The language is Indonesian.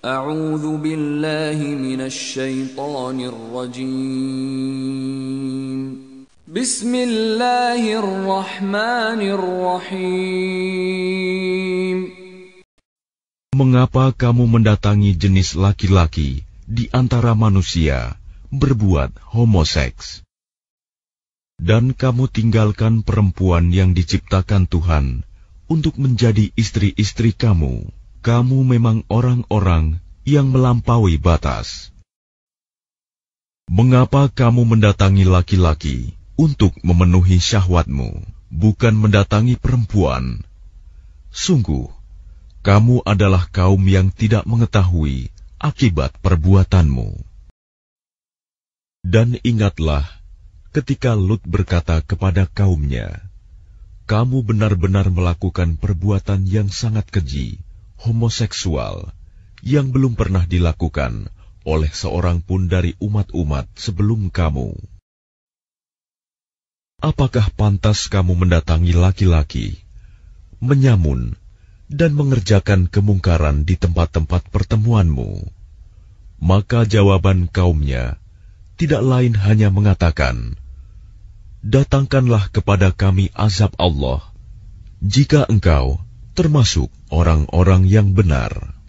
أعوذ بالله من الشيطان الرجيم بسم الله الرحمن الرحيم Mengapa kamu mendatangi jenis laki-laki di antara manusia berbuat homoseks? Dan kamu tinggalkan perempuan yang diciptakan Tuhan untuk menjadi istri-istri kamu kamu memang orang-orang yang melampaui batas. Mengapa kamu mendatangi laki-laki untuk memenuhi syahwatmu, bukan mendatangi perempuan? Sungguh, kamu adalah kaum yang tidak mengetahui akibat perbuatanmu. Dan ingatlah ketika Lut berkata kepada kaumnya, "Kamu benar-benar melakukan perbuatan yang sangat keji." homoseksual yang belum pernah dilakukan oleh seorang pun dari umat-umat sebelum kamu. Apakah pantas kamu mendatangi laki-laki, menyamun, dan mengerjakan kemungkaran di tempat-tempat pertemuanmu? Maka jawaban kaumnya tidak lain hanya mengatakan, Datangkanlah kepada kami azab Allah, jika engkau termasuk orang-orang yang benar.